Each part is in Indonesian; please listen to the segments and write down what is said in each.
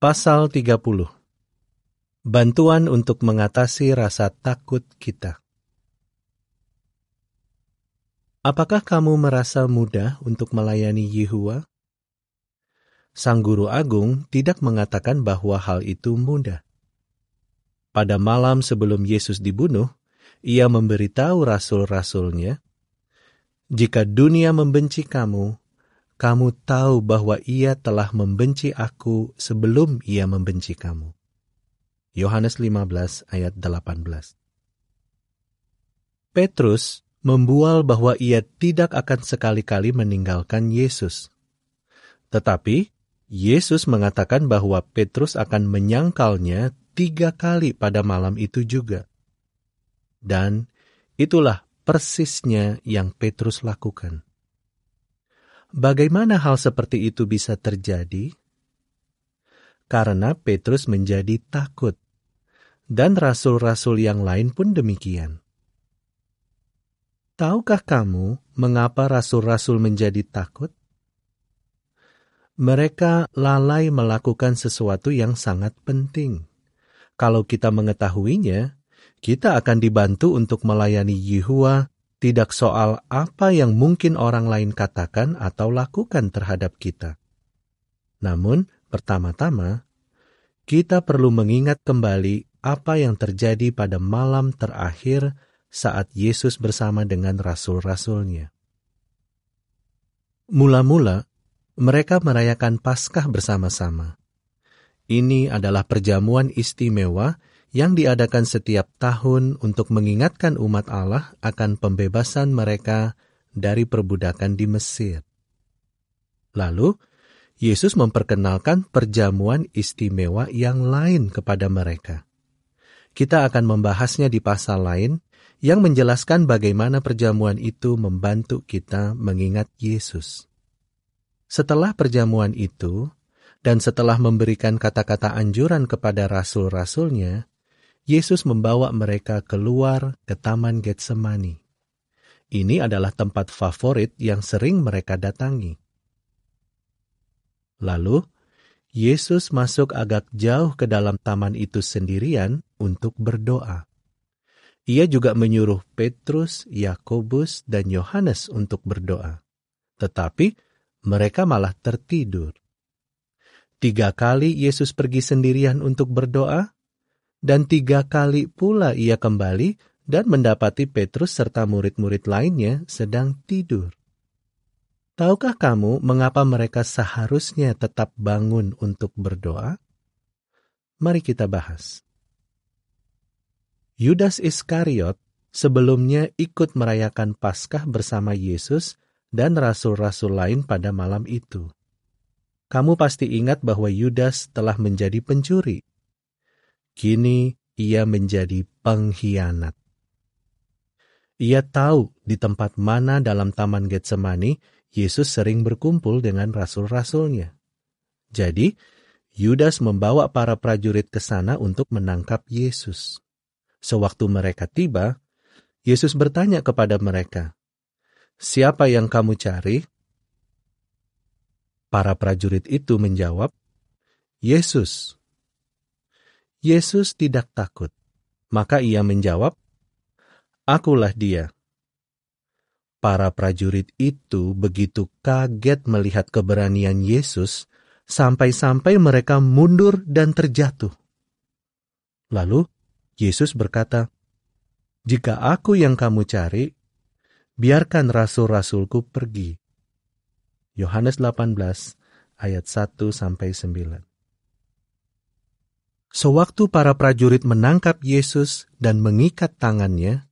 Pasal 30 Bantuan untuk mengatasi rasa takut kita Apakah kamu merasa mudah untuk melayani Yehua? Sang Guru Agung tidak mengatakan bahwa hal itu mudah. Pada malam sebelum Yesus dibunuh, ia memberitahu rasul-rasulnya, Jika dunia membenci kamu, kamu tahu bahwa ia telah membenci aku sebelum ia membenci kamu. Yohanes 15 ayat 18 Petrus membual bahwa ia tidak akan sekali-kali meninggalkan Yesus. Tetapi, Yesus mengatakan bahwa Petrus akan menyangkalnya tiga kali pada malam itu juga. Dan itulah persisnya yang Petrus lakukan. Bagaimana hal seperti itu bisa terjadi? Karena Petrus menjadi takut, dan rasul-rasul yang lain pun demikian. Tahukah kamu mengapa rasul-rasul menjadi takut? Mereka lalai melakukan sesuatu yang sangat penting. Kalau kita mengetahuinya, kita akan dibantu untuk melayani Yehuwah tidak soal apa yang mungkin orang lain katakan atau lakukan terhadap kita. Namun, pertama-tama, kita perlu mengingat kembali apa yang terjadi pada malam terakhir saat Yesus bersama dengan rasul-rasulnya. Mula-mula, mereka merayakan Paskah bersama-sama. Ini adalah perjamuan istimewa yang diadakan setiap tahun untuk mengingatkan umat Allah akan pembebasan mereka dari perbudakan di Mesir. Lalu, Yesus memperkenalkan perjamuan istimewa yang lain kepada mereka. Kita akan membahasnya di pasal lain yang menjelaskan bagaimana perjamuan itu membantu kita mengingat Yesus. Setelah perjamuan itu, dan setelah memberikan kata-kata anjuran kepada rasul-rasulnya, Yesus membawa mereka keluar ke Taman Getsemani. Ini adalah tempat favorit yang sering mereka datangi. Lalu, Yesus masuk agak jauh ke dalam taman itu sendirian untuk berdoa. Ia juga menyuruh Petrus, Yakobus, dan Yohanes untuk berdoa, tetapi mereka malah tertidur. Tiga kali Yesus pergi sendirian untuk berdoa, dan tiga kali pula ia kembali dan mendapati Petrus serta murid-murid lainnya sedang tidur. Tahukah kamu mengapa mereka seharusnya tetap bangun untuk berdoa? Mari kita bahas. Yudas Iskariot sebelumnya ikut merayakan Paskah bersama Yesus dan rasul-rasul lain pada malam itu. Kamu pasti ingat bahwa Yudas telah menjadi pencuri. Kini ia menjadi pengkhianat. Ia tahu di tempat mana dalam Taman Getsemani Yesus sering berkumpul dengan rasul-rasulnya. Jadi, Yudas membawa para prajurit ke sana untuk menangkap Yesus. Sewaktu mereka tiba, Yesus bertanya kepada mereka, "Siapa yang kamu cari?" Para prajurit itu menjawab, "Yesus." Yesus tidak takut. Maka ia menjawab, Akulah dia. Para prajurit itu begitu kaget melihat keberanian Yesus, sampai-sampai mereka mundur dan terjatuh. Lalu Yesus berkata, "Jika aku yang kamu cari, biarkan rasul-rasulku pergi." Yohanes 18 ayat 1 sampai 9. Sewaktu para prajurit menangkap Yesus dan mengikat tangannya,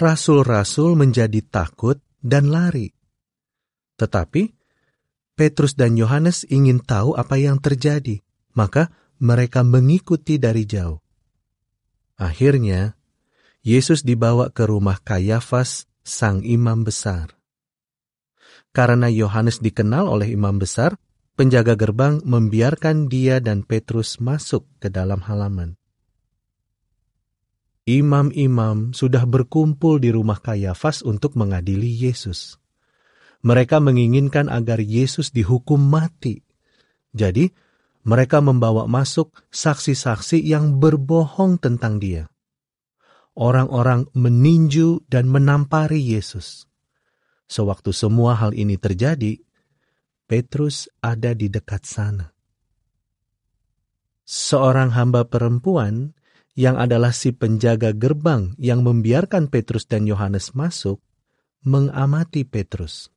rasul-rasul menjadi takut dan lari. Tetapi Petrus dan Yohanes ingin tahu apa yang terjadi, maka mereka mengikuti dari jauh. Akhirnya, Yesus dibawa ke rumah Kayafas, sang imam besar. Karena Yohanes dikenal oleh imam besar, Penjaga gerbang membiarkan dia dan Petrus masuk ke dalam halaman. Imam-imam sudah berkumpul di rumah Kayafas untuk mengadili Yesus. Mereka menginginkan agar Yesus dihukum mati. Jadi, mereka membawa masuk saksi-saksi yang berbohong tentang dia. Orang-orang meninju dan menampari Yesus. Sewaktu semua hal ini terjadi, Petrus ada di dekat sana. Seorang hamba perempuan yang adalah si penjaga gerbang yang membiarkan Petrus dan Yohanes masuk mengamati Petrus.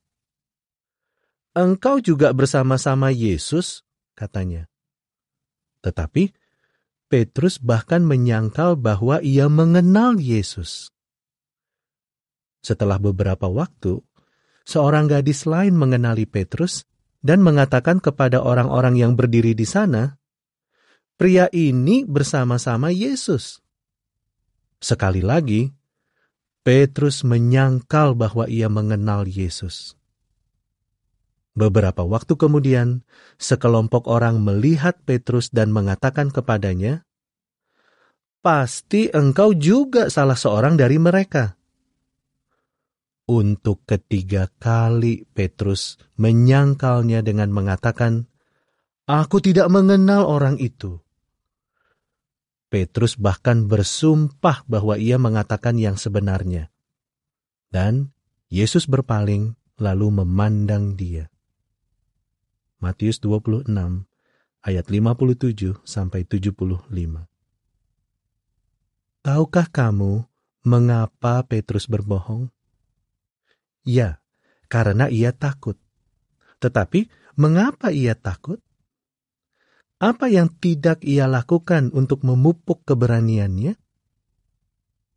"Engkau juga bersama-sama Yesus," katanya. Tetapi Petrus bahkan menyangkal bahwa ia mengenal Yesus. Setelah beberapa waktu, seorang gadis lain mengenali Petrus dan mengatakan kepada orang-orang yang berdiri di sana, "Pria ini bersama-sama Yesus." Sekali lagi, Petrus menyangkal bahwa ia mengenal Yesus. Beberapa waktu kemudian, sekelompok orang melihat Petrus dan mengatakan kepadanya, "Pasti engkau juga salah seorang dari mereka." Untuk ketiga kali Petrus menyangkalnya dengan mengatakan, "Aku tidak mengenal orang itu." Petrus bahkan bersumpah bahwa ia mengatakan yang sebenarnya. Dan Yesus berpaling lalu memandang dia. Matius 26 ayat 57 sampai 75. Tahukah kamu mengapa Petrus berbohong? Ya, karena ia takut. Tetapi, mengapa ia takut? Apa yang tidak ia lakukan untuk memupuk keberaniannya?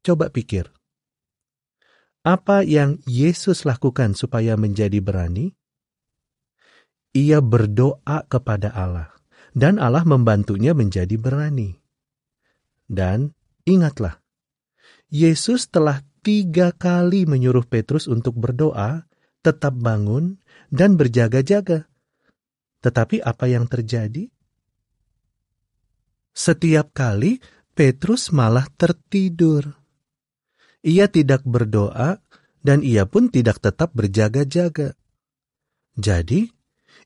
Coba pikir. Apa yang Yesus lakukan supaya menjadi berani? Ia berdoa kepada Allah, dan Allah membantunya menjadi berani. Dan ingatlah, Yesus telah tiga kali menyuruh Petrus untuk berdoa, tetap bangun, dan berjaga-jaga. Tetapi apa yang terjadi? Setiap kali Petrus malah tertidur. Ia tidak berdoa dan ia pun tidak tetap berjaga-jaga. Jadi,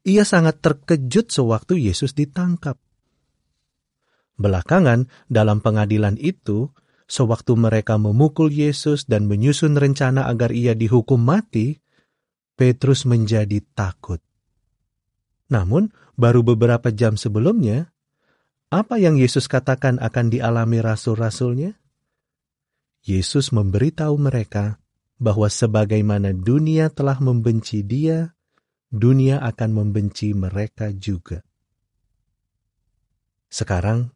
ia sangat terkejut sewaktu Yesus ditangkap. Belakangan, dalam pengadilan itu, Sewaktu mereka memukul Yesus dan menyusun rencana agar ia dihukum mati, Petrus menjadi takut. Namun, baru beberapa jam sebelumnya, apa yang Yesus katakan akan dialami rasul-rasulnya? Yesus memberitahu mereka bahwa sebagaimana dunia telah membenci dia, dunia akan membenci mereka juga. Sekarang,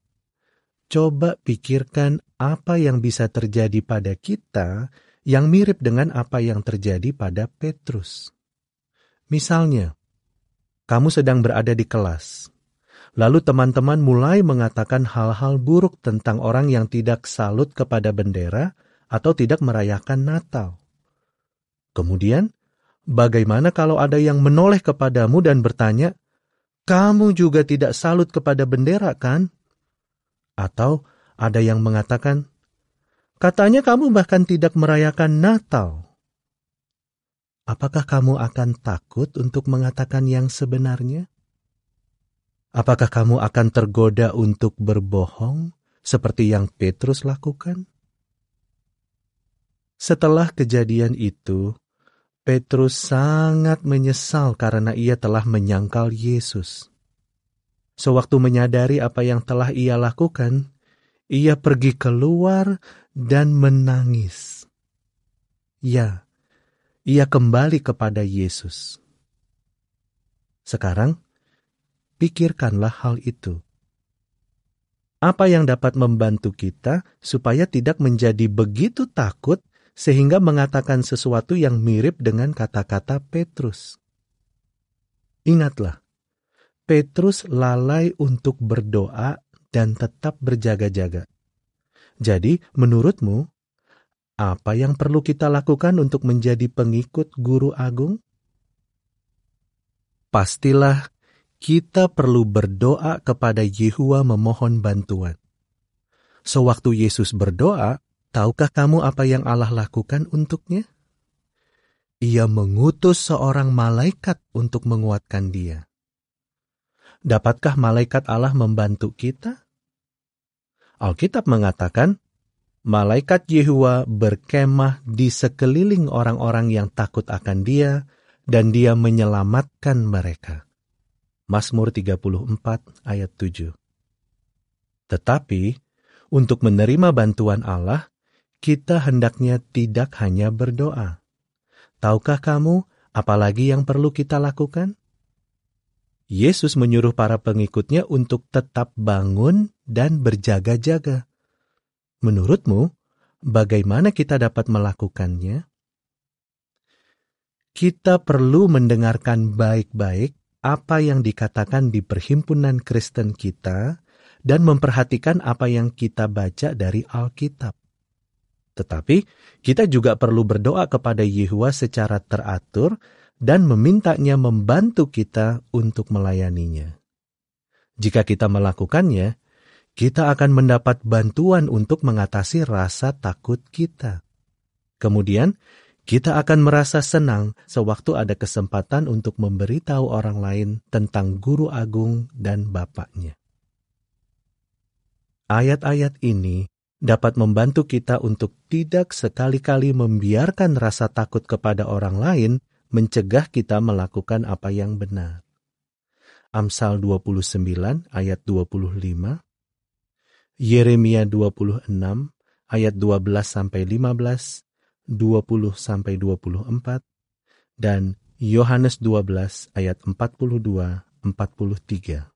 coba pikirkan apa yang bisa terjadi pada kita yang mirip dengan apa yang terjadi pada Petrus. Misalnya, kamu sedang berada di kelas, lalu teman-teman mulai mengatakan hal-hal buruk tentang orang yang tidak salut kepada bendera atau tidak merayakan Natal. Kemudian, bagaimana kalau ada yang menoleh kepadamu dan bertanya, "Kamu juga tidak salut kepada bendera, kan?" Atau ada yang mengatakan, katanya kamu bahkan tidak merayakan Natal. Apakah kamu akan takut untuk mengatakan yang sebenarnya? Apakah kamu akan tergoda untuk berbohong seperti yang Petrus lakukan? Setelah kejadian itu, Petrus sangat menyesal karena ia telah menyangkal Yesus. Sewaktu menyadari apa yang telah ia lakukan, ia pergi keluar dan menangis. Ya, ia kembali kepada Yesus. Sekarang, pikirkanlah hal itu. Apa yang dapat membantu kita supaya tidak menjadi begitu takut sehingga mengatakan sesuatu yang mirip dengan kata-kata Petrus? Ingatlah, Petrus lalai untuk berdoa dan tetap berjaga-jaga. Jadi, menurutmu, apa yang perlu kita lakukan untuk menjadi pengikut guru agung? Pastilah kita perlu berdoa kepada Yehuwa memohon bantuan. Sewaktu Yesus berdoa, tahukah kamu apa yang Allah lakukan untuknya? Ia mengutus seorang malaikat untuk menguatkan dia. Dapatkah malaikat Allah membantu kita? Alkitab mengatakan, malaikat Yehuwa berkemah di sekeliling orang-orang yang takut akan dia, dan dia menyelamatkan mereka. Mazmur 34 ayat 7 Tetapi, untuk menerima bantuan Allah, kita hendaknya tidak hanya berdoa. Tahukah kamu apalagi yang perlu kita lakukan? Yesus menyuruh para pengikutnya untuk tetap bangun dan berjaga-jaga. Menurutmu, bagaimana kita dapat melakukannya? Kita perlu mendengarkan baik-baik apa yang dikatakan di perhimpunan Kristen kita dan memperhatikan apa yang kita baca dari Alkitab. Tetapi, kita juga perlu berdoa kepada Yehuwa secara teratur dan memintanya membantu kita untuk melayaninya. Jika kita melakukannya, kita akan mendapat bantuan untuk mengatasi rasa takut kita. Kemudian, kita akan merasa senang sewaktu ada kesempatan untuk memberitahu orang lain tentang Guru Agung dan Bapaknya. Ayat-ayat ini dapat membantu kita untuk tidak sekali-kali membiarkan rasa takut kepada orang lain mencegah kita melakukan apa yang benar. Amsal 29 ayat 25, Yeremia 26 ayat 12 sampai 15, 20 sampai 24, dan Yohanes 12 ayat 42 43.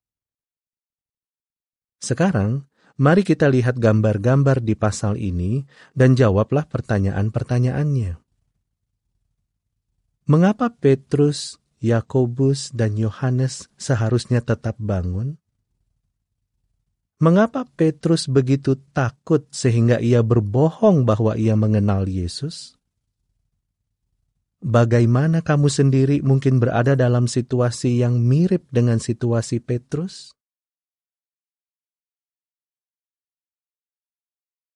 Sekarang, mari kita lihat gambar-gambar di pasal ini dan jawablah pertanyaan-pertanyaannya. Mengapa Petrus, Yakobus, dan Yohanes seharusnya tetap bangun? Mengapa Petrus begitu takut sehingga ia berbohong bahwa ia mengenal Yesus? Bagaimana kamu sendiri mungkin berada dalam situasi yang mirip dengan situasi Petrus?